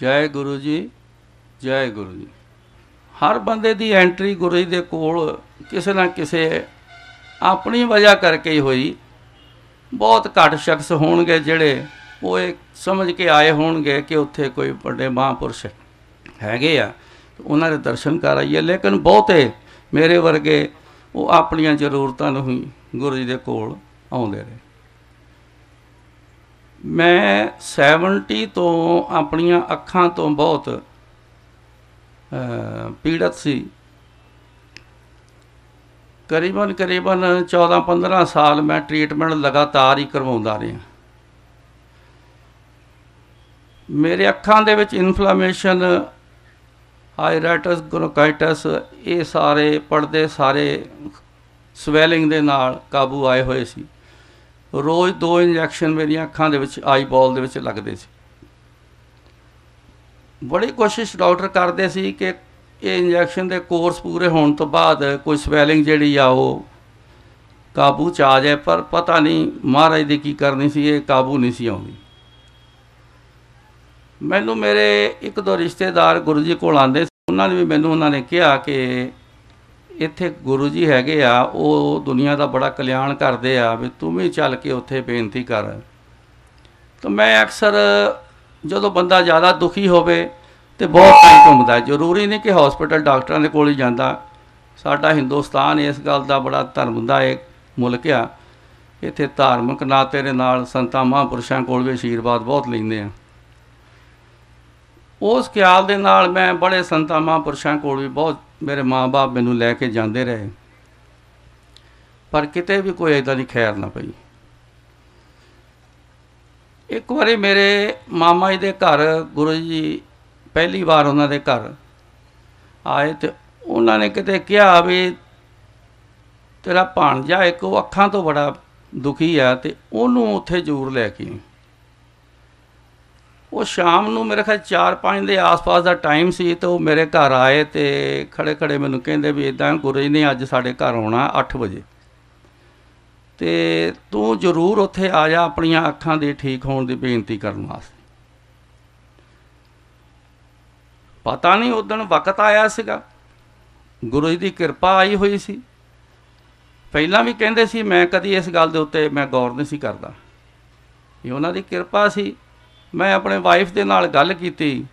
ਜੈ ਗੁਰੂ ਜੀ ਜੈ ਗੁਰੂ ਜੀ ਹਰ ਬੰਦੇ ਦੀ ਐਂਟਰੀ ਗੁਰੂ ਜੀ ਦੇ ਕੋਲ ਕਿਸੇ ਨਾ ਕਿਸੇ ਆਪਣੀ ਵਜ੍ਹਾ ਕਰਕੇ ਹੀ ਹੋਈ ਬਹੁਤ ਘੱਟ ਸ਼ਖਸ ਹੋਣਗੇ ਜਿਹੜੇ ਉਹ ਇਹ ਸਮਝ ਕੇ ਆਏ ਹੋਣਗੇ ਕਿ ਉੱਥੇ ਕੋਈ ਵੱਡੇ ਮਹਾਪੁਰਸ਼ ਹੈਗੇ ਆ ਉਹਨਾਂ ਦੇ ਦਰਸ਼ਨ ਕਰ ਆਈਏ ਲੇਕਿਨ ਬਹੁਤੇ ਮੇਰੇ ਵਰਗੇ ਉਹ ਆਪਣੀਆਂ ਜ਼ਰੂਰਤਾਂ ਨੂੰ ਹੀ ਗੁਰੂ ਜੀ ਦੇ ਕੋਲ ਆਉਂਦੇ ਰਹੇ ਮੈਂ 70 ਤੋਂ ਆਪਣੀਆਂ ਅੱਖਾਂ ਤੋਂ ਬਹੁਤ ਪੀੜਤ ਸੀ ਕਰੀਬਨ ਕਰੀਬਨ 14-15 ਸਾਲ ਮੈਂ ਟ੍ਰੀਟਮੈਂਟ ਲਗਾਤਾਰ ਹੀ ਕਰਵਾਉਂਦਾ ਰਿਹਾ ਮੇਰੇ ਅੱਖਾਂ ਦੇ ਵਿੱਚ ਇਨਫਲੇਮੇਸ਼ਨ ਹਾਈਰਾਈਟਸ ਗਰੋਕਾਈਟਸ ਇਹ ਸਾਰੇ ਪੜਦੇ ਸਾਰੇ ਸਵੈਲਿੰਗ ਦੇ ਨਾਲ ਕਾਬੂ ਆਏ ਹੋਏ ਸੀ ਰੋਜ਼ ਦੋ ਇੰਜੈਕਸ਼ਨ ਮੇਰੀਆਂ ਅੱਖਾਂ ਦੇ ਵਿੱਚ ਆਈ ਬਾਲ ਦੇ ਵਿੱਚ ਲੱਗਦੇ ਸੀ ਬੜੀ ਕੋਸ਼ਿਸ਼ ਡਾਕਟਰ ਕਰਦੇ ਸੀ ਕਿ ਇਹ ਇੰਜੈਕਸ਼ਨ ਦੇ ਕੋਰਸ ਪੂਰੇ ਹੋਣ ਤੋਂ ਬਾਅਦ ਕੋਈ ਸਵੈਲਿੰਗ ਜਿਹੜੀ ਆ ਉਹ ਕਾਬੂ ਚ ਆ ਜਾਏ ਪਰ ਪਤਾ ਨਹੀਂ ਮਹਾਰਾਜ ਦੇ ਕੀ ਕਰਨੀ ਸੀ ਇਹ ਕਾਬੂ ਨਹੀਂ ਸੀ ਆਉਂਦੀ ਮੈਨੂੰ ਮੇਰੇ ਇੱਕ ਦੋ ਰਿਸ਼ਤੇਦਾਰ ਗੁਰੂ ਜੀ ਕੋਲ ਆਂਦੇ ਉਹਨਾਂ ਨੇ ਵੀ ਮੈਨੂੰ ਉਹਨਾਂ ਨੇ ਕਿਹਾ ਕਿ ਇੱਥੇ ਗੁਰੂ ਜੀ ਹੈਗੇ ਆ ਉਹ ਦੁਨੀਆ ਦਾ ਬੜਾ ਕਲਿਆਣ ਕਰਦੇ ਆ ਵੀ ਤੂੰ ਵੀ ਚੱਲ ਕੇ ਉੱਥੇ ਬੇਨਤੀ ਕਰ ਤਾਂ ਮੈਂ ਅਕਸਰ ਜਦੋਂ ਬੰਦਾ ਜ਼ਿਆਦਾ ਦੁਖੀ ਹੋਵੇ ਤੇ ਬਹੁਤ ਟਾਈਮ ਘੁੰਮਦਾ ਜ਼ਰੂਰੀ ਨਹੀਂ ਕਿ ਹਸਪੀਟਲ ਡਾਕਟਰਾਂ ਦੇ ਕੋਲ ਹੀ ਜਾਂਦਾ ਸਾਡਾ ਹਿੰਦੁਸਤਾਨ ਇਸ ਗੱਲ ਦਾ ਬੜਾ ਧਰਮ ਦਾ ਇੱਕ ਮੁਲਕ ਆ ਇੱਥੇ ਧਾਰਮਿਕ ਨਾਤੇ ਦੇ ਨਾਲ ਸੰਤਾਂ ਮਹਾਂਪੁਰਸ਼ਾਂ ਕੋਲ ਵੀ ਅਸ਼ੀਰਵਾਦ ਬਹੁਤ ਲੈਂਦੇ ਆ ਉਸ ਖਿਆਲ ਦੇ ਨਾਲ ਮੈਂ ਬੜੇ ਸੰਤਾਂ ਮਹਾਂਪੁਰਸ਼ਾਂ ਕੋਲ ਵੀ ਬਹੁਤ ਮੇਰੇ ਮਾਪੇ ਮੈਨੂੰ ਲੈ ਕੇ ਜਾਂਦੇ ਰਹੇ ਪਰ ਕਿਤੇ ਵੀ ਕੋਈ ਇਦਾਂ ਦੀ ਖੈਰ ਨਾ ਪਈ ਇੱਕ ਵਾਰੀ ਮੇਰੇ ਮਾਮਾ ਜੀ ਦੇ ਘਰ ਗੁਰੂ ਜੀ ਪਹਿਲੀ ਵਾਰ ਉਹਨਾਂ ਦੇ ਘਰ ਆਏ ਤੇ ਉਹਨਾਂ ਨੇ ਕਿਤੇ ਕਿਹਾ ਵੀ ਤੇਰਾ ਭਾਣਜਾ ਇੱਕ ਉਹ ਅੱਖਾਂ ਤੋਂ ਬੜਾ ਦੁਖੀ ਆ ਤੇ ਉਹਨੂੰ ਉੱਥੇ ਜੂਰ ਲੈ ਕੇ ਉਹ ਸ਼ਾਮ ਨੂੰ ਮੇਰੇ ਖਿਆਲ 4-5 ਦੇ ਆਸ-ਪਾਸ ਦਾ ਟਾਈਮ ਸੀ ਤੇ ਉਹ ਮੇਰੇ ਘਰ ਆਏ ਤੇ ਖੜੇ-ਖੜੇ ਮੈਨੂੰ ਕਹਿੰਦੇ ਵੀ ਇਦਾਂ ਗੁਰੂ ਜੀ ਨੇ ਅੱਜ ਸਾਡੇ ਘਰ ਆਉਣਾ 8 ਵਜੇ ਤੇ ਤੂੰ ਜ਼ਰੂਰ ਉੱਥੇ ਆ ਜਾ ਆਪਣੀਆਂ ਅੱਖਾਂ ਦੇ ਠੀਕ ਹੋਣ ਦੀ ਬੇਨਤੀ ਕਰਨ ਵਾਸਤੇ ਪਤਾ ਨਹੀਂ ਉਦੋਂ ਵਕਤ ਆਇਆ ਸੀਗਾ ਗੁਰੂ ਜੀ ਦੀ ਕਿਰਪਾ ਆਈ ਹੋਈ ਸੀ ਪਹਿਲਾਂ ਵੀ ਕਹਿੰਦੇ ਸੀ ਮੈਂ ਕਦੀ ਇਸ ਗੱਲ ਦੇ ਉੱਤੇ ਮੈਂ ਗੌਰ ਨਹੀਂ ਸੀ ਕਰਦਾ ਇਹ ਉਹਨਾਂ ਦੀ ਕਿਰਪਾ ਸੀ ਮੈਂ ਆਪਣੇ ਵਾਈਫ ਦੇ ਨਾਲ ਗੱਲ ਕੀਤੀ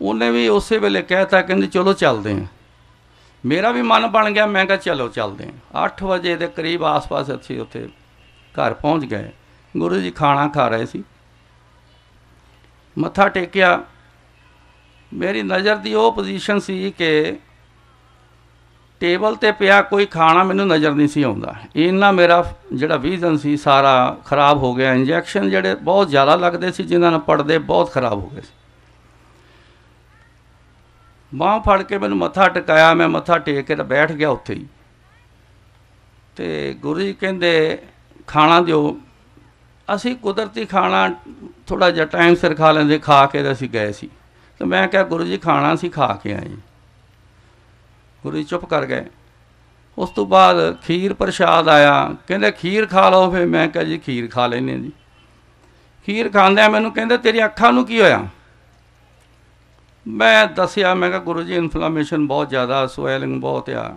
ਉਹਨੇ ਵੀ ਉਸੇ ਵੇਲੇ ਕਹਿਤਾ ਕਹਿੰਦੇ ਚਲੋ ਚੱਲਦੇ ਆਂ ਮੇਰਾ ਵੀ ਮਨ ਬਣ ਗਿਆ ਮੈਂ ਕਿਹਾ ਚਲੋ ਚੱਲਦੇ ਆਂ 8 ਵਜੇ ਦੇ ਕਰੀਬ ਆਸ-ਪਾਸ ਅਸੀਂ ਉੱਥੇ ਘਰ ਪਹੁੰਚ ਗਏ ਗੁਰੂ ਜੀ ਖਾਣਾ ਖਾ ਰਹੇ ਸੀ ਮੱਥਾ ਟੇਕਿਆ ਮੇਰੀ ਨਜ਼ਰ ਦੀ ਉਹ ਪੋਜੀਸ਼ਨ ਸੀ ਕਿ ਟੇਬਲ ਤੇ ਪਿਆ ਕੋਈ ਖਾਣਾ ਮੈਨੂੰ ਨਜ਼ਰ ਨਹੀਂ ਸੀ ਆਉਂਦਾ ਇੰਨਾ ਮੇਰਾ ਜਿਹੜਾ ਵਿਜ਼ਨ ਸੀ ਸਾਰਾ ਖਰਾਬ ਹੋ ਗਿਆ ਇੰਜੈਕਸ਼ਨ ਜਿਹੜੇ ਬਹੁਤ ਜ਼ਿਆਦਾ ਲੱਗਦੇ ਸੀ ਜਿਨ੍ਹਾਂ ਨਾਲ ਪੜਦੇ ਬਹੁਤ ਖਰਾਬ ਹੋ ਗਏ ਸੀ ਬਾਹ ਫੜ ਕੇ ਮੈਨੂੰ ਮੱਥਾ ਟਿਕਾਇਆ ਮੈਂ ਮੱਥਾ ਟੇਕ ਕੇ ਬੈਠ ਗਿਆ ਉੱਥੇ ਹੀ ਤੇ ਗੁਰੂ ਜੀ ਕਹਿੰਦੇ ਖਾਣਾ ਦਿਓ ਅਸੀਂ ਕੁਦਰਤੀ ਖਾਣਾ ਥੋੜਾ ਜਿਹਾ ਟਾਈਮ ਸਿਰ ਖਾ ਲੈਂਦੇ ਖਾ ਕੇ ਅਸੀਂ ਗਏ ਸੀ ਤੇ ਮੈਂ ਕਿਹਾ ਗੁਰੂ ਜੀ ਖਾਣਾ ਸੀ ਖਾ ਕੇ ਆਏ ਗੁਰੂ ਜੀ ਚੁੱਪ ਕਰ ਗਏ ਉਸ ਤੋਂ ਬਾਅਦ ਖੀਰ ਪ੍ਰਸ਼ਾਦ ਆਇਆ ਕਹਿੰਦੇ ਖੀਰ ਖਾ ਲਓ ਫੇ ਮੈਂ ਕਹਾਂ ਜੀ ਖੀਰ ਖਾ ਲੈਨੇ ਜੀ ਖੀਰ ਖਾਂਦਿਆਂ ਮੈਨੂੰ ਕਹਿੰਦੇ ਤੇਰੀ ਅੱਖਾਂ ਨੂੰ ਕੀ ਹੋਇਆ ਮੈਂ ਦੱਸਿਆ ਮੈਂ ਕਹਾਂ ਗੁਰੂ ਜੀ ਇਨਫਲੇਮੇਸ਼ਨ ਬਹੁਤ ਜ਼ਿਆਦਾ ਸਵੈਲਿੰਗ ਬਹੁਤ ਆ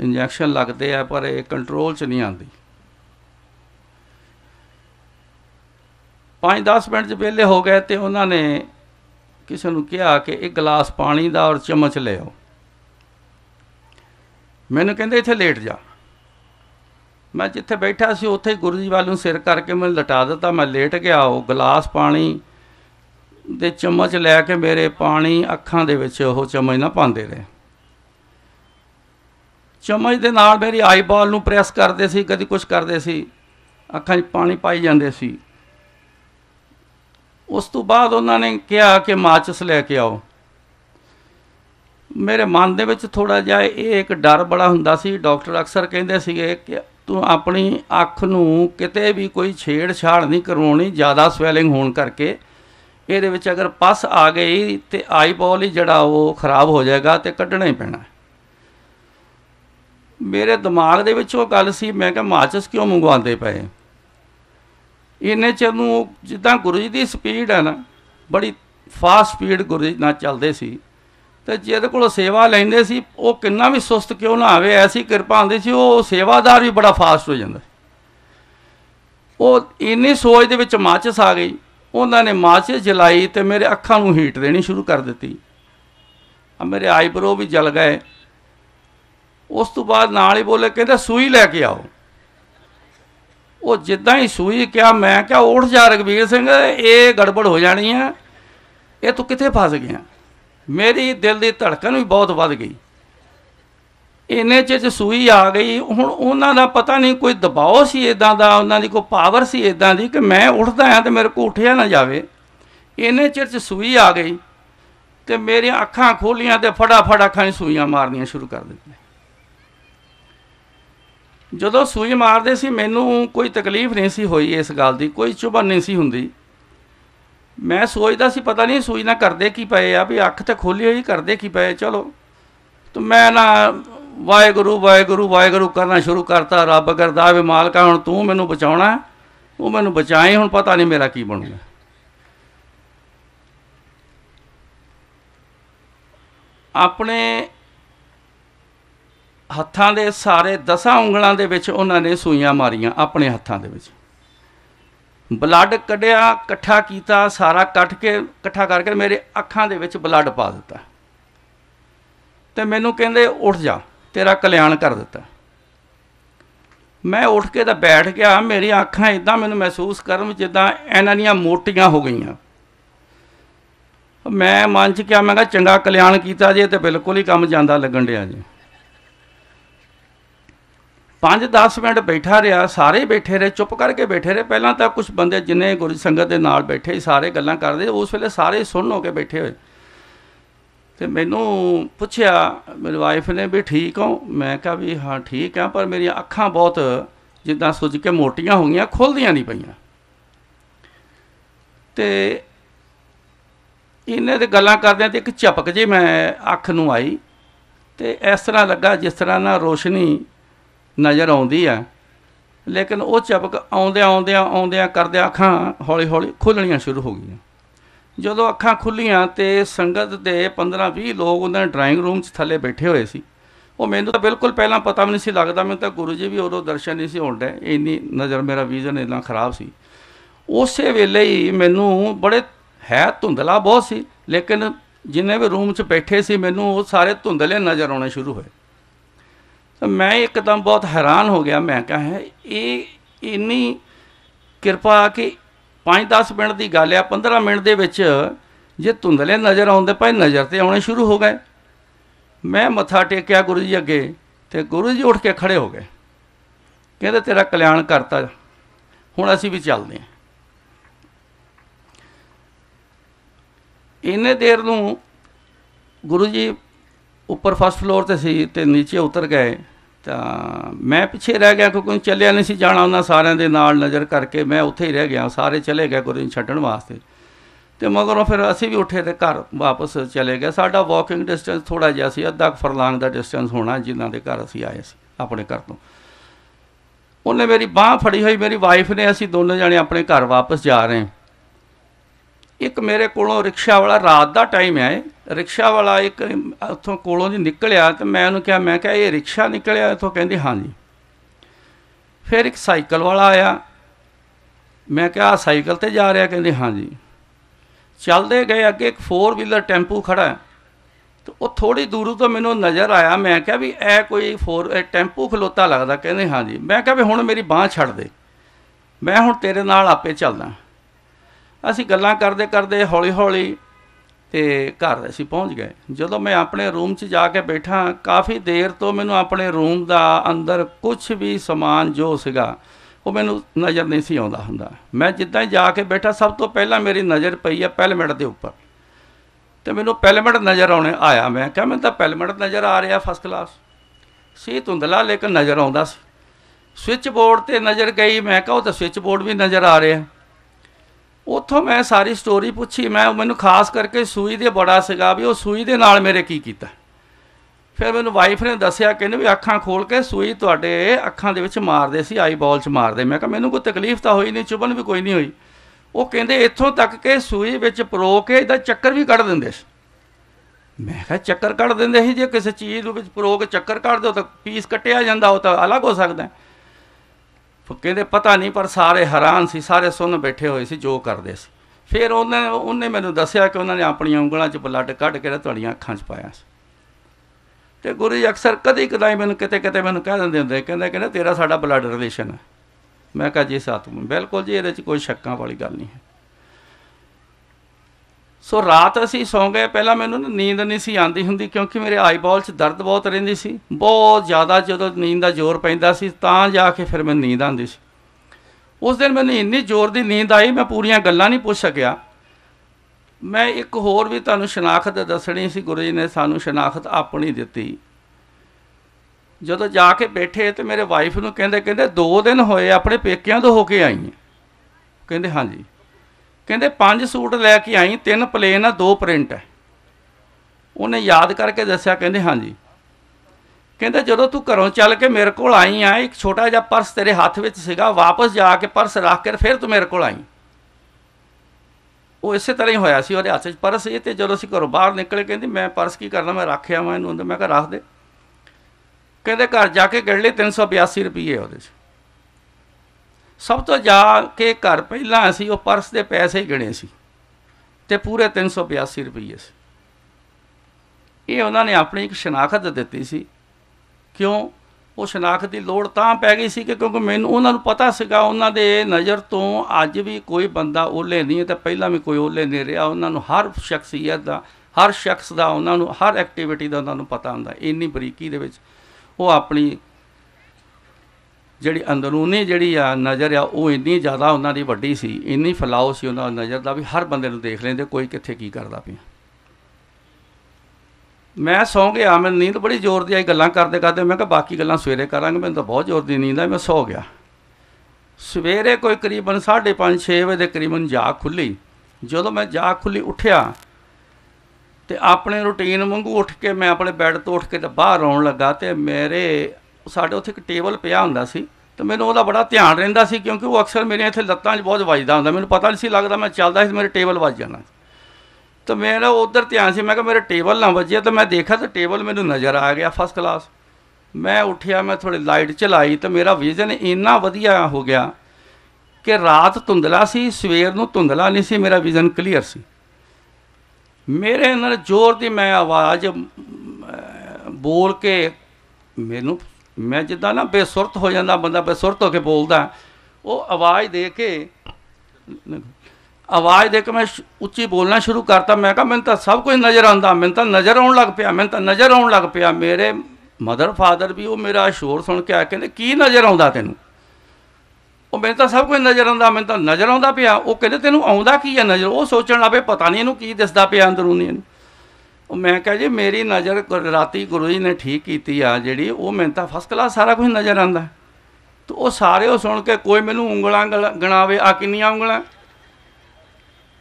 ਇੰਜੈਕਸ਼ਨ ਲੱਗਦੇ ਆ ਪਰ ਇਹ ਕੰਟਰੋਲ ਚ ਨਹੀਂ ਆਉਂਦੀ 5-10 ਮਿੰਟ ਚ ਵਿਹਲੇ ਹੋ ਗਏ ਤੇ ਉਹਨਾਂ ਨੇ ਕਿਸੇ ਨੂੰ ਕਿਹਾ ਕਿ ਇੱਕ ਗਲਾਸ ਪਾਣੀ ਦਾ ਔਰ ਚਮਚ ਲਿਓ ਮੈਨੂੰ ਕਹਿੰਦੇ ਇੱਥੇ ਲੇਟ ਜਾ ਮੈਂ ਜਿੱਥੇ ਬੈਠਾ ਸੀ ਉੱਥੇ ਹੀ ਗੁਰੂ ਜੀ ਵੱਲ ਨੂੰ ਸਿਰ ਕਰਕੇ ਮੈਨੂੰ ਲਟਾ ਦਿੱਤਾ ਮੈਂ ਲੇਟ ਗਿਆ ਉਹ ਗਲਾਸ ਪਾਣੀ ਦੇ ਚਮਚ ਲੈ ਕੇ ਮੇਰੇ ਪਾਣੀ ਅੱਖਾਂ ਦੇ ਵਿੱਚ ਉਹ ਚਮਚ ਨਾ ਪਾਉਂਦੇ ਰਹੇ ਚਮਚ ਦੇ ਨਾਲ ਮੇਰੀ ਆਈਬਾਲ ਨੂੰ ਪ੍ਰੈਸ ਕਰਦੇ ਸੀ ਕਦੀ ਕੁਝ ਕਰਦੇ ਸੀ ਅੱਖਾਂ 'ਚ ਪਾਣੀ ਪਾਈ ਜਾਂਦੇ ਸੀ ਉਸ ਤੋਂ ਬਾਅਦ ਉਹਨਾਂ ਨੇ ਕਿਹਾ ਕਿ ਮਾਚਸ ਲੈ ਕੇ ਆਓ ਮੇਰੇ ਮਨ ਦੇ ਵਿੱਚ ਥੋੜਾ ਜਿਹਾ ਇਹ ਇੱਕ ਡਰ ਬੜਾ ਹੁੰਦਾ ਸੀ ਡਾਕਟਰ ਅਕਸਰ ਕਹਿੰਦੇ ਸੀਗੇ ਕਿ ਤੂੰ ਆਪਣੀ ਅੱਖ ਨੂੰ ਕਿਤੇ ਵੀ ਕੋਈ ਛੇੜ ਛਾੜ ਨਹੀਂ ਕਰਵਾਉਣੀ ਜ਼ਿਆਦਾ ਸਵੈਲਿੰਗ ਹੋਣ ਕਰਕੇ ਇਹਦੇ ਵਿੱਚ ਅਗਰ ਪਸ ਆ ਗਈ ਤੇ ਆਈਬਾਲ ਹੀ ਜਿਹੜਾ ਉਹ ਖਰਾਬ ਹੋ ਜਾਏਗਾ ਤੇ ਕੱਢਣਾ ਹੀ ਪੈਣਾ ਮੇਰੇ ਦਿਮਾਗ ਦੇ ਵਿੱਚ ਉਹ ਗੱਲ ਸੀ ਮੈਂ ਕਿਹਾ ਮਾਚਸ ਕਿਉਂ ਮੰਗਵਾਉਂਦੇ ਪਏ ਇਹਨੇ ਚ ਨੂੰ ਜਿੱਦਾਂ ਗੁਰੂ ਜੀ ਦੀ ਸਪੀਡ ਹੈ ਨਾ ਬੜੀ ਫਾਸਟ ਸਪੀਡ ਗੁਰੂ ਜੀ ਨਾਲ ਚੱਲਦੇ ਸੀ ਤੇ ਜਿਹਦੇ ਕੋਲੋਂ ਸੇਵਾ ਲੈਂਦੇ ਸੀ ਉਹ ਕਿੰਨਾ ਵੀ ਸੁਸਤ ਕਿਉਂ ਨਾ ਆਵੇ ਐਸੀ ਕਿਰਪਾ ਹੁੰਦੀ ਸੀ ਉਹ ਸੇਵਾਦਾਰ ਵੀ ਬੜਾ ਫਾਸਟ ਹੋ ਜਾਂਦਾ ਉਹ ਇੰਨੀ ਸੋਚ ਦੇ ਵਿੱਚ ਮਾਚਸ ਆ ਗਈ ਉਹਨਾਂ ਨੇ ਮਾਚਸ ਜਲਾਈ ਤੇ ਮੇਰੇ ਅੱਖਾਂ ਨੂੰ ਹੀਟ ਦੇਣੀ ਸ਼ੁਰੂ ਕਰ ਦਿੱਤੀ ਆ ਮੇਰੇ ਆਈਬ੍ਰੋ ਵੀ ਜਲ ਗਏ ਉਸ ਤੋਂ ਬਾਅਦ ਨਾਲ ਹੀ ਬੋਲੇ ਕਹਿੰਦਾ ਸੂਈ ਲੈ ਕੇ ਆਓ ਉਹ ਜਿੱਦਾਂ ਹੀ ਸੂਈ ਕਿਹਾ ਮੈਂ ਕਿਹਾ ਉਠ ਜਾ ਰਗਵੀਰ ਸਿੰਘ ਇਹ ਗੜਬੜ ਹੋ ਜਾਣੀ ਆ ਇਹ ਤੂੰ ਕਿੱਥੇ ਫਸ ਗਿਆ ਮੇਰੀ ਦਿਲ ਦੀ ਧੜਕਨ ਵੀ ਬਹੁਤ ਵੱਧ ਗਈ ਇੰਨੇ ਚ ਸੂਈ ਆ ਗਈ ਹੁਣ ਉਹਨਾਂ ਦਾ ਪਤਾ ਨਹੀਂ ਕੋਈ ਦਬਾਅ ਸੀ ਇਦਾਂ ਦਾ ਉਹਨਾਂ ਦੀ ਕੋਈ ਪਾਵਰ ਸੀ ਇਦਾਂ ਦੀ ਕਿ ਮੈਂ ਉੱਠਦਾ ਆ ਤੇ ਮੇਰੇ ਕੋ ਉੱਠਿਆ ਨਾ ਜਾਵੇ ਇੰਨੇ ਚਿਰ ਚ ਸੂਈ ਆ ਗਈ ਤੇ ਮੇਰੀਆਂ ਅੱਖਾਂ ਖੋਲੀਆਂ ਤੇ ਫਟਾਫਟ ਅੱਖਾਂ 'ਚ ਸੂਈਆਂ ਮਾਰਨੀਆਂ ਸ਼ੁਰੂ ਕਰ ਦਿੱਤੀਆਂ ਜਦੋਂ ਸੂਈ ਮਾਰਦੇ ਸੀ ਮੈਨੂੰ ਕੋਈ ਤਕਲੀਫ ਨਹੀਂ ਸੀ ਹੋਈ ਇਸ ਗੱਲ ਦੀ ਕੋਈ ਚੁਭਨ ਨਹੀਂ ਸੀ ਹੁੰਦੀ ਮੈਂ ਸੋਚਦਾ ਸੀ ਪਤਾ ਨਹੀਂ ਸੂਈ ਨਾ ਕਰਦੇ ਕੀ ਪਏ ਆ ਵੀ ਅੱਖ ਤੇ ਖੋਲੀ ਹੋਈ ਕਰਦੇ ਕੀ ਪਏ ਚਲੋ ਤੇ ਮੈਂ ਨਾ ਵਾਹਿਗੁਰੂ ਵਾਹਿਗੁਰੂ ਵਾਹਿਗੁਰੂ ਕਰਨਾ ਸ਼ੁਰੂ ਕਰਤਾ ਰੱਬ ਕਰਦਾ ਵੇ ਮਾਲਕਾ ਹੁਣ ਤੂੰ ਮੈਨੂੰ ਬਚਾਉਣਾ ਉਹ ਮੈਨੂੰ ਬਚਾਏ ਹੁਣ ਪਤਾ ਨਹੀਂ ਮੇਰਾ ਕੀ ਬਣੂਗਾ ਆਪਣੇ ਹੱਥਾਂ ਦੇ ਸਾਰੇ ਦਸਾਂ ਉਂਗਲਾਂ ਦੇ ਵਿੱਚ ਉਹਨਾਂ ਨੇ ਸੂਈਆਂ ਮਾਰੀਆਂ ਆਪਣੇ ਹੱਥਾਂ ਦੇ ਵਿੱਚ ਬਲੱਡ ਕੱਢਿਆ ਇਕੱਠਾ ਕੀਤਾ ਸਾਰਾ ਕੱਟ ਕੇ ਇਕੱਠਾ ਕਰਕੇ ਮੇਰੇ ਅੱਖਾਂ ਦੇ ਵਿੱਚ ਬਲੱਡ ਪਾ ਦਿੱਤਾ ਤੇ ਮੈਨੂੰ ਕਹਿੰਦੇ ਉੱਠ ਜਾ ਤੇਰਾ ਕਲਿਆਣ ਕਰ ਦਿੱਤਾ ਮੈਂ ਉੱਠ ਕੇ ਤਾਂ ਬੈਠ ਗਿਆ ਮੇਰੀਆਂ ਅੱਖਾਂ ਇਦਾਂ ਮੈਨੂੰ ਮਹਿਸੂਸ ਕਰਨ ਜਿੱਦਾਂ ਇਹਨਾਂ ਦੀਆਂ ਮੋਟੀਆਂ ਹੋ ਗਈਆਂ ਮੈਂ ਮਨ ਚ ਕਿਹਾ ਮੈਂ ਕਿਹਾ ਚੰਗਾ ਕਲਿਆਣ ਕੀਤਾ ਜੇ ਤੇ ਬਿਲਕੁਲ ਹੀ ਕੰਮ ਜਾਂਦਾ ਲੱਗਣ ਡਿਆ ਜੀ 5-10 ਮਿੰਟ ਬੈਠਾ ਰਿਹਾ ਸਾਰੇ ਬੈਠੇ ਰਹੇ ਚੁੱਪ ਕਰਕੇ ਬੈਠੇ ਰਹੇ ਪਹਿਲਾਂ ਤਾਂ ਕੁਝ ਬੰਦੇ ਜਿਨੇ ਗੁਰੂ ਸੰਗਤ ਦੇ ਨਾਲ ਬੈਠੇ ਸਾਰੇ ਗੱਲਾਂ ਕਰਦੇ ਉਸ ਵੇਲੇ ਸਾਰੇ ਸੁਣਨ ਹੋ ਕੇ ਬੈਠੇ ਹੋਏ ਤੇ ਮੈਨੂੰ ਪੁੱਛਿਆ ਮੇਰੀ ਵਾਈਫ ਨੇ ਵੀ ਠੀਕ ਹਾਂ ਮੈਂ ਕਿਹਾ ਵੀ ਹਾਂ ਠੀਕ ਆ ਪਰ ਮੇਰੀਆਂ ਅੱਖਾਂ ਬਹੁਤ ਜਿੱਦਾਂ ਸੁੱਜ ਕੇ ਮੋਟੀਆਂ ਹੋ ਗਈਆਂ ਖੁੱਲਦੀਆਂ ਨਹੀਂ ਪਈਆਂ ਤੇ ਇਹਨੇ ਤੇ ਗੱਲਾਂ ਕਰਦਿਆਂ ਤੇ ਇੱਕ ਝਪਕ ਜੇ ਮੈਂ ਅੱਖ ਨੂੰ ਆਈ ਤੇ ਇਸ ਤਰ੍ਹਾਂ ਲੱਗਾ ਜਿਸ ਤਰ੍ਹਾਂ ਨਾ ਰੋਸ਼ਨੀ ਨਜ਼ਰ ਆਉਂਦੀ ਆ ਲੇਕਿਨ ਉਹ ਚਪਕ ਆਉਂਦੇ ਆਉਂਦੇ ਆਉਂਦਿਆਂ ਕਰਦੇ ਅੱਖਾਂ ਹੌਲੀ-ਹੌਲੀ ਖੁੱਲਣੀਆਂ ਸ਼ੁਰੂ ਹੋ ਗਈਆਂ ਜਦੋਂ ਅੱਖਾਂ ਖੁੱਲੀਆਂ ਤੇ ਸੰਗਤ ਦੇ 15-20 ਲੋਕ ਉਹਨਾਂ ਡਰਾਇੰਗ ਰੂਮ 'ਚ ਥੱਲੇ ਬੈਠੇ ਹੋਏ ਸੀ ਉਹ ਮੈਨੂੰ ਤਾਂ ਬਿਲਕੁਲ ਪਹਿਲਾਂ ਪਤਾ ਵੀ ਨਹੀਂ ਸੀ ਲੱਗਦਾ ਮੈਨੂੰ ਤਾਂ ਗੁਰੂ ਜੀ ਵੀ ਉਦੋਂ ਦਰਸ਼ਨ ਨਹੀਂ ਸੀ ਹੁੰਦੇ ਇੰਨੀ ਨਜ਼ਰ ਮੇਰਾ ਵਿਜ਼ਨ ਇੰਨਾ ਖਰਾਬ ਸੀ ਉਸੇ ਵੇਲੇ ਹੀ ਮੈਨੂੰ ਬੜੇ ਹੈ ਧੁੰਦਲਾ ਬਹੁਤ ਸੀ ਲੇਕਿਨ ਜਿੰਨੇ ਵੀ ਰੂਮ 'ਚ ਬੈਠੇ ਸੀ ਮੈਨੂੰ ਉਹ ਸਾਰੇ ਧੁੰਦਲੇ ਨਜ਼ਰ ਆਉਣੇ ਸ਼ੁਰੂ ਹੋਏ ਮੈਂ ਇੱਕਦਮ ਬਹੁਤ ਹੈਰਾਨ ਹੋ ਗਿਆ ਮੈਂ ਕਹਾਂ ਇਹ ਇੰਨੀ ਕਿਰਪਾ ਕਿ 5-10 ਮਿੰਟ ਦੀ ਗੱਲ ਆ 15 ਮਿੰਟ ਦੇ ਵਿੱਚ ਜੇ ਧੁੰਦਲੇ ਨਜ਼ਰ ਆਉਂਦੇ ਪਏ ਨਜ਼ਰ ਤੇ ਆਉਣੇ ਸ਼ੁਰੂ ਹੋ ਗਏ ਮੈਂ ਮੱਥਾ ਟੇਕਿਆ ਗੁਰੂ ਜੀ ਅੱਗੇ ਤੇ ਗੁਰੂ ਜੀ ਉੱਠ ਕੇ ਖੜੇ ਹੋ ਗਏ ਕਹਿੰਦੇ ਤੇਰਾ ਕਲਿਆਣ ਕਰਤਾ ਹੁਣ ਅਸੀਂ ਵੀ ਚੱਲਦੇ ਆਂ ਇੰਨੇ ਦੇਰ ਨੂੰ ਗੁਰੂ ਜੀ ਉੱਪਰ ਫਸਟ ਫਲੋਰ ਤੇ ਸੀ ਤੇ ਨੀਚੇ ਉਤਰ ਗਏ ਤਾਂ ਮੈਂ ਪਿੱਛੇ ਰਹਿ ਗਿਆ ਕਿਉਂਕਿ ਚੱਲਿਆ ਨਹੀਂ ਸੀ ਜਾਣਾ ਉਹਨਾਂ ਸਾਰਿਆਂ ਦੇ ਨਾਲ ਨਜ਼ਰ ਕਰਕੇ ਮੈਂ ਉੱਥੇ ਹੀ ਰਹਿ ਗਿਆ ਸਾਰੇ ਚਲੇ ਗਏ ਗੁਰੂ ਛੱਡਣ ਵਾਸਤੇ ਤੇ ਮਗਰੋਂ ਫਿਰ ਅਸੀਂ ਵੀ ਉੱਠੇ ਤੇ ਘਰ ਵਾਪਸ ਚਲੇ ਗਏ ਸਾਡਾ ਵਾਕਿੰਗ ਡਿਸਟੈਂਸ ਥੋੜਾ ਜਿਹਾ ਸੀ ਅੱਧਾ ਫਰਲਾਂਗ ਦਾ ਡਿਸਟੈਂਸ ਹੋਣਾ ਜਿਨ੍ਹਾਂ ਦੇ ਘਰ ਅਸੀਂ ਆਏ ਸੀ ਆਪਣੇ ਘਰ ਤੋਂ ਉਹਨੇ ਮੇਰੀ ਬਾਹ ਫੜੀ ਹੋਈ ਮੇਰੀ ਵਾਈਫ ਨੇ ਅਸੀਂ ਦੋਨੋਂ ਜਾਣੇ ਆਪਣੇ ਘਰ ਵਾਪਸ ਜਾ ਰਹੇ ਇੱਕ ਮੇਰੇ ਕੋਲੋਂ ਰਿਕਸ਼ਾ ਵਾਲਾ ਰਾਤ ਦਾ ਟਾਈਮ ਹੈ ਰਿਕਸ਼ਾ ਵਾਲਾ ਇੱਕ ਉੱਥੋਂ ਕੋਲੋਂ ਦੀ ਨਿਕਲਿਆ ਤੇ ਮੈਂ ਉਹਨੂੰ ਕਿਹਾ ਮੈਂ ਕਿਹਾ ਇਹ ਰਿਕਸ਼ਾ ਨਿਕਲਿਆ ਇੱਥੋਂ ਕਹਿੰਦੇ ਹਾਂਜੀ ਫਿਰ ਇੱਕ ਸਾਈਕਲ ਵਾਲਾ ਆਇਆ ਮੈਂ ਕਿਹਾ ਸਾਈਕਲ ਤੇ ਜਾ ਰਿਹਾ ਕਹਿੰਦੇ ਹਾਂਜੀ ਚੱਲਦੇ ਗਏ ਅੱਗੇ ਇੱਕ 4 ਵੀਲਰ ਟੈਂਪੂ ਖੜਾ ਤੇ ਉਹ ਥੋੜੀ ਦੂਰੋਂ ਤੋਂ ਮੈਨੂੰ ਨਜ਼ਰ ਆਇਆ ਮੈਂ ਕਿਹਾ ਵੀ ਇਹ ਕੋਈ 4 ਟੈਂਪੂ ਖਲੋਤਾ ਲੱਗਦਾ ਕਹਿੰਦੇ ਹਾਂਜੀ ਮੈਂ ਕਿਹਾ ਵੀ ਹੁਣ ਮੇਰੀ ਬਾਹ ਛੱਡ ਦੇ ਮੈਂ ਹੁਣ ਤੇਰੇ ਨਾਲ ਆਪੇ ਚੱਲਦਾ ਅਸੀਂ ਗੱਲਾਂ ਕਰਦੇ ਕਰਦੇ ਹੌਲੀ ਹੌਲੀ ਤੇ ਘਰ ਅਸੀਂ ਪਹੁੰਚ ਗਏ ਜਦੋਂ ਮੈਂ ਆਪਣੇ ਰੂਮ 'ਚ ਜਾ ਕੇ ਬੈਠਾ ਕਾਫੀ ਦੇਰ ਤੋਂ ਮੈਨੂੰ ਆਪਣੇ ਰੂਮ ਦਾ ਅੰਦਰ ਕੁਝ ਵੀ ਸਮਾਨ ਜੋ ਸੀਗਾ ਉਹ ਮੈਨੂੰ ਨਜ਼ਰ ਨਹੀਂ ਸੀ ਆਉਂਦਾ ਹੁੰਦਾ ਮੈਂ ਜਿੱਦਾਂ ਜਾ ਕੇ ਬੈਠਾ ਸਭ ਤੋਂ ਪਹਿਲਾਂ ਮੇਰੀ ਨਜ਼ਰ ਪਈ ਆ ਪੈਲਮੈਂਟ ਦੇ ਉੱਪਰ ਤੇ ਮੈਨੂੰ ਪੈਲਮੈਂਟ ਨਜ਼ਰ ਆਉਣੇ ਆਇਆ ਮੈਂ ਕਿਹਾ ਮੈਨੂੰ ਤਾਂ ਪੈਲਮੈਂਟ ਨਜ਼ਰ ਆ ਰਿਹਾ ਫਸਟ ਕਲਾਸ ਸੀ ਧੁੰਦਲਾ ਲੇਕਿਨ ਨਜ਼ਰ ਆਉਂਦਾ ਸੀ ਸਵਿਚ ਬੋਰਡ ਤੇ ਨਜ਼ਰ ਗਈ ਮੈਂ ਕਿਹਾ ਉਹ ਤਾਂ ਸਵਿਚ ਬੋਰਡ ਵੀ ਨਜ਼ਰ ਆ ਰਿਹਾ ਉੱਥੋਂ ਮੈਂ ਸਾਰੀ ਸਟੋਰੀ ਪੁੱਛੀ ਮੈਂ ਮੈਨੂੰ ਖਾਸ ਕਰਕੇ ਸੂਈ ਦੇ ਬੜਾ ਸਿਗਾ ਵੀ ਉਹ ਸੂਈ ਦੇ ਨਾਲ ਮੇਰੇ ਕੀ ਕੀਤਾ ਫਿਰ ਮੈਨੂੰ ਵਾਈਫ ਨੇ ਦੱਸਿਆ ਕਹਿੰਦੇ ਵੀ ਅੱਖਾਂ ਖੋਲ ਕੇ ਸੂਈ ਤੁਹਾਡੇ ਅੱਖਾਂ ਦੇ ਵਿੱਚ ਮਾਰਦੇ ਸੀ ਆਈ ਬਾਲ 'ਚ ਮਾਰਦੇ ਮੈਂ ਕਿਹਾ ਮੈਨੂੰ ਕੋਈ ਤਕਲੀਫ ਤਾਂ ਹੋਈ ਨਹੀਂ ਚੁਬਨ ਵੀ ਕੋਈ ਨਹੀਂ ਹੋਈ ਉਹ ਕਹਿੰਦੇ ਇੱਥੋਂ ਤੱਕ ਕਿ ਸੂਈ ਵਿੱਚ ਪਰੋ ਕੇ ਇਹਦਾ ਚੱਕਰ ਵੀ ਕੱਢ ਦਿੰਦੇ ਸੀ ਮੈਂ ਕਿਹਾ ਚੱਕਰ ਕੱਢ ਦਿੰਦੇ ਸੀ ਜੇ ਕਿਸੇ ਚੀਜ਼ ਦੇ ਵਿੱਚ ਪਰੋ ਕੇ ਚੱਕਰ ਕੱਢ ਦੋ ਤਾਂ ਪੀਸ ਕੱਟਿਆ ਜਾਂਦਾ ਉਹ ਤਾਂ ਅਲੱਗ ਹੋ ਸਕਦਾ ਹੈ ਕਹਿੰਦੇ ਪਤਾ ਨਹੀਂ ਪਰ ਸਾਰੇ ਹੈਰਾਨ ਸੀ ਸਾਰੇ ਸੁਣ ਬੈਠੇ ਹੋਏ ਸੀ ਜੋ ਕਰਦੇ ਸੀ ਫਿਰ ਉਹਨੇ ਉਹਨੇ ਮੈਨੂੰ ਦੱਸਿਆ ਕਿ ਉਹਨਾਂ ਨੇ ਆਪਣੀਆਂ ਉਂਗਲਾਂ 'ਚ ਬਲੱਡ ਕੱਢ ਕੇ ਤੁਹਾਡੀਆਂ ਅੱਖਾਂ 'ਚ ਪਾਇਆ ਸੀ ਤੇ ਗੁਰੂ ਜੀ ਅਕਸਰ ਕਦੀ ਕਦਾਈ ਮੈਨੂੰ ਕਿਤੇ ਕਿਤੇ ਮੈਨੂੰ ਕਹਿ ਦਿੰਦੇ ਹੁੰਦੇ ਕਹਿੰਦੇ ਕਿ ਨਾ ਤੇਰਾ ਸਾਡਾ ਬਲੱਡ ਰਿਲੇਸ਼ਨ ਹੈ ਮੈਂ ਕਹਾ ਜੀ ਸਾਤੂ ਬਿਲਕੁਲ ਜੀ ਇਹਦੇ 'ਚ ਕੋਈ ਸ਼ੱਕਾਂ ਵਾਲੀ ਗੱਲ ਨਹੀਂ ਹੈ ਸੋ ਰਾਤ ਅਸੀਂ ਸੌਂ ਗਏ ਪਹਿਲਾਂ ਮੈਨੂੰ ਨਾ ਨੀਂਦ ਨਹੀਂ ਸੀ ਆਂਦੀ ਹੁੰਦੀ ਕਿਉਂਕਿ ਮੇਰੇ ਆਈਬਾਲ 'ਚ ਦਰਦ ਬਹੁਤ ਰਹਿੰਦੀ ਸੀ ਬਹੁਤ ਜ਼ਿਆਦਾ ਜਦੋਂ ਨੀਂਦ ਦਾ ਜ਼ੋਰ ਪੈਂਦਾ ਸੀ ਤਾਂ ਜਾ ਕੇ ਫਿਰ ਮੈਨੂੰ ਨੀਂਦ ਆਂਦੀ ਸੀ ਉਸ ਦਿਨ ਮੈਨੂੰ ਇੰਨੀ ਜ਼ੋਰ ਦੀ ਨੀਂਦ ਆਈ ਮੈਂ ਪੂਰੀਆਂ ਗੱਲਾਂ ਨਹੀਂ ਪੁੱਛ ਸਕਿਆ ਮੈਂ ਇੱਕ ਹੋਰ ਵੀ ਤੁਹਾਨੂੰ ਸ਼ਨਾਖਤ ਦੱਸਣੀ ਸੀ ਗੁਰੂ ਜੀ ਨੇ ਸਾਨੂੰ ਸ਼ਨਾਖਤ ਆਪਣੀ ਦਿੱਤੀ ਜਦੋਂ ਜਾ ਕੇ ਬੈਠੇ ਤੇ ਮੇਰੇ ਵਾਈਫ ਨੂੰ ਕਹਿੰਦੇ ਕਹਿੰਦੇ 2 ਦਿਨ ਹੋਏ ਆਪਣੇ ਪੇਕਿਆਂ ਤੋਂ ਹੋ ਕੇ ਆਈ ਕਹਿੰਦੇ ਹਾਂਜੀ ਕਹਿੰਦੇ ਪੰਜ ਸੂਟ ਲੈ ਕੇ ਆਈ ਤਿੰਨ ਪਲੇਨ ਆ ਦੋ ਪ੍ਰਿੰਟ ਆ ਉਹਨੇ ਯਾਦ ਕਰਕੇ ਦੱਸਿਆ ਕਹਿੰਦੇ ਹਾਂਜੀ ਕਹਿੰਦਾ ਜਦੋਂ ਤੂੰ ਘਰੋਂ ਚੱਲ ਕੇ ਮੇਰੇ ਕੋਲ ਆਈ ਆ ਇੱਕ ਛੋਟਾ ਜਿਹਾ ਪਰਸ ਤੇਰੇ ਹੱਥ ਵਿੱਚ ਸੀਗਾ ਵਾਪਸ ਜਾ ਕੇ ਪਰਸ ਰੱਖ ਕੇ ਫਿਰ ਤੂੰ ਮੇਰੇ ਕੋਲ ਆਈ ਉਹ ਇਸੇ ਤਰ੍ਹਾਂ ਹੀ ਹੋਇਆ ਸੀ ਉਹਦੇ ਹੱਥ 'ਚ ਪਰਸ ਇਹ ਤੇ ਜਦੋਂ ਅਸੀਂ ਘਰੋਂ ਬਾਹਰ ਨਿਕਲੇ ਕਹਿੰਦੀ ਮੈਂ ਪਰਸ ਕੀ ਕਰਨਾ ਮੈਂ ਰੱਖਿਆ ਮੈਂ ਇਹਨੂੰ ਅੰਦਰ ਮੈਂ ਕਿਹਾ ਰੱਖ ਦੇ ਕਹਿੰਦੇ ਘਰ ਜਾ ਕੇ ਗੜਲੇ 382 ਰੁਪਏ ਉਹਦੇ 'ਚ ਸਭ ਤੋਂ ਜਾ ਕੇ ਘਰ ਪਹਿਲਾਂ ਅਸੀਂ ਉਹ ਪਰਸ ਦੇ ਪੈਸੇ ਗਿਣੇ ਸੀ ਤੇ ਪੂਰੇ 382 ਰੁਪਏ ਸੀ ਇਹ ਉਹਨਾਂ ਨੇ ਆਪਣੀ ਇੱਕ ਸ਼ਨਾਖਤ ਦਿੱਤੀ ਸੀ ਕਿਉਂ ਉਹ ਸ਼ਨਾਖਤ ਦੀ ਲੋੜ ਤਾਂ ਪੈ ਗਈ ਸੀ ਕਿ ਕਿਉਂਕਿ ਮੈਨੂੰ ਉਹਨਾਂ ਨੂੰ ਪਤਾ ਸੀਗਾ ਉਹਨਾਂ ਦੇ ਨਜ਼ਰ ਤੋਂ ਅੱਜ ਵੀ ਕੋਈ ਬੰਦਾ ਓਲੇ ਨਹੀਂ ਤੇ ਪਹਿਲਾਂ ਵੀ ਕੋਈ ਓਲੇ ਨਹੀਂ ਰਿਹਾ ਉਹਨਾਂ ਨੂੰ ਹਰ ਸ਼ਖਸੀਅਤ ਦਾ ਹਰ ਸ਼ਖਸ ਦਾ ਉਹਨਾਂ ਨੂੰ ਹਰ ਐਕਟੀਵਿਟੀ ਦਾ ਉਹਨਾਂ ਨੂੰ ਪਤਾ ਹੁੰਦਾ ਇੰਨੀ ਬਰੀਕੀ ਦੇ ਵਿੱਚ ਉਹ ਆਪਣੀ ਜਿਹੜੀ ਅੰਦਰੂਨੀ ਜਿਹੜੀ ਆ ਨਜ਼ਰ ਆ ਉਹ ਇੰਨੀ ਜ਼ਿਆਦਾ ਉਹਨਾਂ ਦੀ ਵੱਡੀ ਸੀ ਇੰਨੀ ਫਲਾਉ ਸੀ ਉਹਨਾਂ ਨਜ਼ਰ ਦਾ ਵੀ ਹਰ ਬੰਦੇ ਨੂੰ ਦੇਖ ਲੈਂਦੇ ਕੋਈ ਕਿੱਥੇ ਕੀ ਕਰਦਾ ਪਿਆ ਮੈਂ ਸੌਂ ਗਿਆ ਮੈਂ ਨੀਂਦ ਬੜੀ ਜ਼ੋਰ ਦੀ ਆਈ ਗੱਲਾਂ ਕਰਦੇ ਕਰਦੇ ਮੈਂ ਕਿਹਾ ਬਾਕੀ ਗੱਲਾਂ ਸਵੇਰੇ ਕਰਾਂਗੇ ਮੈਨੂੰ ਤਾਂ ਬਹੁਤ ਜ਼ੋਰ ਦੀ ਨੀਂਦ ਆ ਮੈਂ ਸੌ ਗਿਆ ਸਵੇਰੇ ਕੋਈ ਕਰੀਬਨ 5:30 6 ਵਜੇ ਦੇ ਕਰੀਬਨ ਜਾਗ ਖੁੱਲੀ ਜਦੋਂ ਮੈਂ ਜਾਗ ਖੁੱਲੀ ਉੱਠਿਆ ਤੇ ਆਪਣੇ ਰੁਟੀਨ ਵਾਂਗੂ ਉੱਠ ਕੇ ਮੈਂ ਆਪਣੇ ਬੈੱਡ ਤੋਂ ਉੱਠ ਕੇ ਤੇ ਬਾਹਰ ਆਉਣ ਲੱਗਾ ਤੇ ਮੇਰੇ ਸਾਡੇ ਉੱਥੇ ਇੱਕ ਟੇਬਲ ਪਿਆ ਹੁੰਦਾ ਸੀ ਤੇ ਮੈਨੂੰ ਉਹਦਾ ਬੜਾ ਧਿਆਨ ਰਹਿੰਦਾ ਸੀ ਕਿਉਂਕਿ ਉਹ ਅਕਸਰ ਮੇਰੇ ਇੱਥੇ ਲੱਤਾਂ 'ਚ ਬਹੁਤ ਵੱਜਦਾ ਹੁੰਦਾ ਮੈਨੂੰ ਪਤਾ ਨਹੀਂ ਸੀ ਲੱਗਦਾ ਮੈਂ ਚੱਲਦਾ ਸੀ ਮੇਰੇ ਟੇਬਲ ਵੱਜ ਜਾਣਾ ਤਾਂ ਮੇਰਾ ਉਧਰ ਧਿਆਨ ਸੀ ਮੈਂ ਕਿਹਾ ਮੇਰੇ ਟੇਬਲ ਨਾ ਵੱਜੇ ਤਾਂ ਮੈਂ ਦੇਖਿਆ ਤਾਂ ਟੇਬਲ ਮੈਨੂੰ ਨਜ਼ਰ ਆ ਗਿਆ ਫਸਟ ਕਲਾਸ ਮੈਂ ਉੱਠਿਆ ਮੈਂ ਥੋੜੀ ਲਾਈਟ ਚਲਾਈ ਤਾਂ ਮੇਰਾ ਵਿਜ਼ਨ ਇੰਨਾ ਵਧੀਆ ਹੋ ਗਿਆ ਕਿ ਰਾਤ ਧੁੰਦਲਾ ਸੀ ਸਵੇਰ ਨੂੰ ਧੁੰਦਲਾ ਨਹੀਂ ਸੀ ਮੇਰਾ ਵਿਜ਼ਨ ਕਲੀਅਰ ਸੀ ਮੇਰੇ ਅੰਦਰ ਜ਼ੋਰ ਦੀ ਮੈਂ ਆਵਾਜ਼ ਬੋਲ ਕੇ ਮੈਨੂੰ ਮੈਂ ਜਿੱਦਾਂ ਨਾ ਬੇਸੁਰਤ ਹੋ ਜਾਂਦਾ ਬੰਦਾ ਬੇਸੁਰਤ ਹੋ ਕੇ ਬੋਲਦਾ ਉਹ ਆਵਾਜ਼ ਦੇ ਕੇ ਆਵਾਜ਼ ਦੇ ਕੇ ਮੈਂ ਉੱਚੀ ਬੋਲਣਾ ਸ਼ੁਰੂ ਕਰਤਾ ਮੈਂ ਕਿਹਾ ਮੈਨੂੰ ਤਾਂ ਸਭ ਕੁਝ ਨਜ਼ਰ ਆਉਂਦਾ ਮੈਨੂੰ ਤਾਂ ਨਜ਼ਰ ਆਉਣ ਲੱਗ ਪਿਆ ਮੈਨੂੰ ਤਾਂ ਨਜ਼ਰ ਆਉਣ ਲੱਗ ਪਿਆ ਮੇਰੇ ਮਦਰ ਫਾਦਰ ਵੀ ਉਹ ਮੇਰਾ ਸ਼ੋਰ ਸੁਣ ਕੇ ਆ ਕਹਿੰਦੇ ਕੀ ਨਜ਼ਰ ਆਉਂਦਾ ਤੈਨੂੰ ਉਹ ਮੈਨੂੰ ਤਾਂ ਸਭ ਕੁਝ ਨਜ਼ਰ ਆਉਂਦਾ ਮੈਨੂੰ ਤਾਂ ਨਜ਼ਰ ਆਉਂਦਾ ਪਿਆ ਉਹ ਕਹਿੰਦੇ ਤੈਨੂੰ ਆਉਂਦਾ ਕੀ ਹੈ ਨਜ਼ਰ ਉਹ ਸੋਚਣ ਲੱਗੇ ਪਤਾ ਨਹੀਂ ਇਹਨੂੰ ਕੀ ਦਿਸਦਾ ਪਿਆ ਅੰਦਰੂਨੀ ਇਹਨੂੰ ਉਹ ਮੈਂ ਕਹਾਂ ਜੀ ਮੇਰੀ ਨਜ਼ਰ ਰਾਤੀ ਗੁਰੂ ਜੀ ਨੇ ਠੀਕ ਕੀਤੀ ਆ ਜਿਹੜੀ ਉਹ ਮੈਨੂੰ ਤਾਂ ਫਸਟ ਕਲਾਸ ਸਾਰਾ ਕੁਝ ਨਜ਼ਰ ਆਂਦਾ ਤੇ ਉਹ ਸਾਰੇ ਉਹ ਸੁਣ ਕੇ ਕੋਈ ਮੈਨੂੰ ਉਂਗਲਾਂ ਗਣਾਵੇ ਆ ਕਿੰਨੀਆਂ ਉਂਗਲਾਂ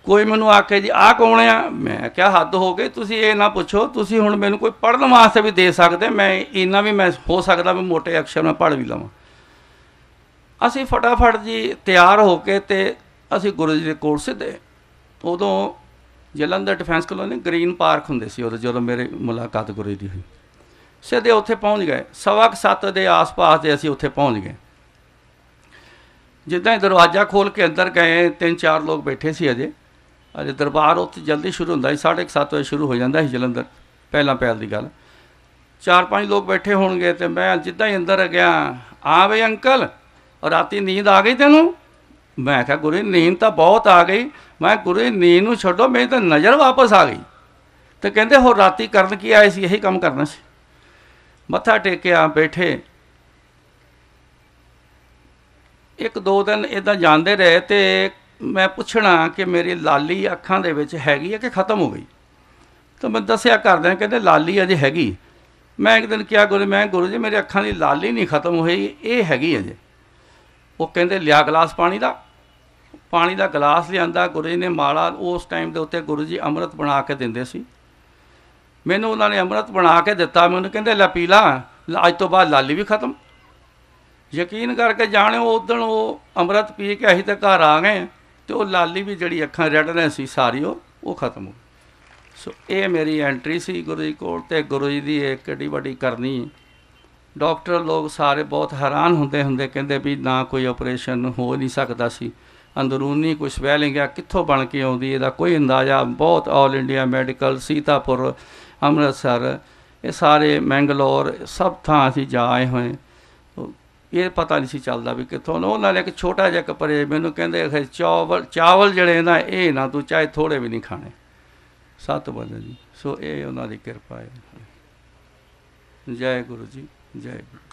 ਕੋਈ ਮੈਨੂੰ ਆਖੇ ਜੀ ਆ ਕੌਣ ਆ ਮੈਂ ਕਿਹਾ ਹੱਦ ਹੋ ਗਈ ਤੁਸੀਂ ਇਹ ਨਾ ਪੁੱਛੋ ਤੁਸੀਂ ਹੁਣ ਮੈਨੂੰ ਕੋਈ ਪੜਨ ਵਾਸਤੇ ਵੀ ਦੇ ਸਕਦੇ ਮੈਂ ਇੰਨਾ ਵੀ ਮੈਂ ਹੋ ਸਕਦਾ ਮੈਂ ਮੋਟੇ ਅਕਸ਼ਰ ਮੈਂ ਪੜ ਵੀ ਲਵਾਂ ਅਸੀਂ ਫਟਾਫਟ ਜੀ ਤਿਆਰ ਹੋ ਕੇ ਤੇ ਅਸੀਂ ਗੁਰੂ ਜੀ ਦੇ ਕੋਲ ਸਿੱਧੇ ਉਦੋਂ Jalandhar Defence Colony Green Park ਹੁੰਦੇ ਸੀ ਉਦੋਂ ਜਦੋਂ ਮੇਰੇ ਮੁਲਾਕਾਤ ਗੁਰੂ ਦੀ ਹੋਈ ਸਿੱਧੇ ਉੱਥੇ ਪਹੁੰਚ ਗਏ ਸਵਾ 7 ਦੇ ਆਸ-ਪਾਸ ਦੇ ਅਸੀਂ ਉੱਥੇ ਪਹੁੰਚ ਗਏ ਜਿੱਦਾਂ ਹੀ ਦਰਵਾਜ਼ਾ ਖੋਲ ਕੇ ਅੰਦਰ ਗਏ ਤਿੰਨ ਚਾਰ ਲੋਕ ਬੈਠੇ ਸੀ ਅਜੇ ਅਜੇ ਦਰਬਾਰ ਉੱਥੇ ਜਲਦੀ ਸ਼ੁਰੂ ਹੁੰਦਾ ਸੀ 7:30 ਵਜੇ ਸ਼ੁਰੂ ਹੋ ਜਾਂਦਾ ਸੀ ਜਲੰਧਰ ਪਹਿਲਾਂ ਪਹਿਲ ਦੀ ਗੱਲ ਚਾਰ ਪੰਜ ਲੋਕ ਬੈਠੇ ਹੋਣਗੇ ਤੇ ਮੈਂ ਜਿੱਦਾਂ ਹੀ ਅੰਦਰ ਗਿਆ ਆ ਵੇ ਅੰਕਲ ਰਾਤੀ ਨੀਂਦ ਆ ਗਈ ਤੈਨੂੰ ਮੈਂ ਕਿਹਾ ਗੁਰੂ ਨੀਂਦ ਤਾਂ ਬਹੁਤ ਆ ਗਈ ਮੈਂ ਗੁਰੂ ਨੀਂਦ ਨੂੰ ਛੱਡੋ ਮੇਰੀ ਤਾਂ ਨਜ਼ਰ ਵਾਪਸ ਆ ਗਈ ਤੇ ਕਹਿੰਦੇ ਹੋ ਰਾਤੀ ਕਰਨ ਕੀ ਆਏ ਸੀ ਇਹੀ ਕੰਮ ਕਰਨਾ ਸੀ ਮੱਥਾ ਟੇਕਿਆ ਬੈਠੇ ਇੱਕ ਦੋ ਦਿਨ ਇਦਾਂ ਜਾਂਦੇ ਰਹੇ ਤੇ ਮੈਂ ਪੁੱਛਣਾ ਕਿ ਮੇਰੀ ਲਾਲੀ ਅੱਖਾਂ ਦੇ ਵਿੱਚ ਹੈਗੀ ਹੈ ਕਿ ਖਤਮ ਹੋ ਗਈ ਤਾਂ ਮੈਂ ਦੱਸਿਆ ਆ ਕਹਿੰਦੇ ਲਾਲੀ ਅਜੇ ਹੈਗੀ ਮੈਂ ਇੱਕ ਦਿਨ ਕਿਹਾ ਗੁਰੂ ਮੈਂ ਗੁਰੂ ਜੀ ਮੇਰੇ ਅੱਖਾਂ ਦੀ ਲਾਲੀ ਨਹੀਂ ਖਤਮ ਹੋਈ ਇਹ ਹੈਗੀ ਅਜੇ ਉਹ ਕਹਿੰਦੇ ਲਿਆ ਗਲਾਸ ਪਾਣੀ ਦਾ ਪਾਣੀ ਦਾ ਗਲਾਸ ਲਿਆਂਦਾ ਗੁਰੂ ਜੀ ਨੇ ਮਾਲਾ ਉਸ ਟਾਈਮ ਦੇ ਉੱਤੇ ਗੁਰੂ ਜੀ ਅੰਮ੍ਰਿਤ ਬਣਾ ਕੇ ਦਿੰਦੇ ਸੀ ਮੈਨੂੰ ਉਹਨਾਂ ਨੇ ਅੰਮ੍ਰਿਤ ਬਣਾ ਕੇ ਦਿੱਤਾ ਮੈਨੂੰ ਕਹਿੰਦੇ ਲੈ ਪੀ ਲਾ ਅੱਜ ਤੋਂ ਬਾਅਦ ਲਾਲੀ ਵੀ ਖਤਮ ਯਕੀਨ ਕਰਕੇ ਜਾਣਿਓ ਉਦੋਂ ਉਹ ਅੰਮ੍ਰਿਤ ਪੀ ਕੇ ਅਸੀਂ ਤੇ ਘਰ ਆ ਗਏ ਤੇ ਉਹ ਲਾਲੀ ਵੀ ਜਿਹੜੀ ਅੱਖਾਂ ਰੜਨੇ ਸੀ ਸਾਰੀ ਉਹ ਖਤਮ ਹੋ ਸੋ ਇਹ ਮੇਰੀ ਐਂਟਰੀ ਸੀ ਗੁਰੂ ਜੀ ਕੋਲ ਤੇ ਗੁਰੂ ਜੀ ਦੀ ਇੱਕ ਏਡੀ ਵੱਡੀ ਕਰਨੀ ਡਾਕਟਰ ਲੋਕ ਸਾਰੇ ਬਹੁਤ ਹੈਰਾਨ ਹੁੰਦੇ ਹੁੰਦੇ ਕਹਿੰਦੇ ਵੀ ਨਾ ਕੋਈ ਆਪਰੇਸ਼ਨ ਹੋ ਨਹੀਂ ਸਕਦਾ ਸੀ ਅੰਦਰੂਨੀ ਕੋਈ ਸਵੈਲਿੰਗ ਆ ਕਿੱਥੋਂ ਬਣ ਕੇ ਆਉਂਦੀ ਇਹਦਾ ਕੋਈ ਅੰਦਾਜ਼ਾ ਬਹੁਤ All India Medical Sitapur Amritsar ਇਹ ਸਾਰੇ ਮੈਂਗਲੌਰ ਸਭ ਥਾਂ ਅਸੀਂ ਜਾ ਆਏ ਹੋਏ ਇਹ ਪਤਾ ਨਹੀਂ ਸੀ ਚੱਲਦਾ ਵੀ ਕਿੱਥੋਂ ਉਹਨਾਂ ਨੇ ਇੱਕ ਛੋਟਾ ਜਿਹਾ ਕਪਰੇ ਮੈਨੂੰ ਕਹਿੰਦੇ ਖੈ ਚਾਵਲ ਚਾਵਲ ਜਿਹੜੇ ਨਾ ਇਹ ਨਾ ਤੂੰ ਚਾਹੇ ਥੋੜੇ ਵੀ ਨਹੀਂ ਖਾਣੇ ਸਤ ਬੰਦੇ ਜੀ ਸੋ ਇਹ ਉਹਨਾਂ ਦੀ ਕਿਰਪਾ ਹੈ ਜੈ ਗੁਰੂ ਜੀ ਜੈ ਗੁਰੂ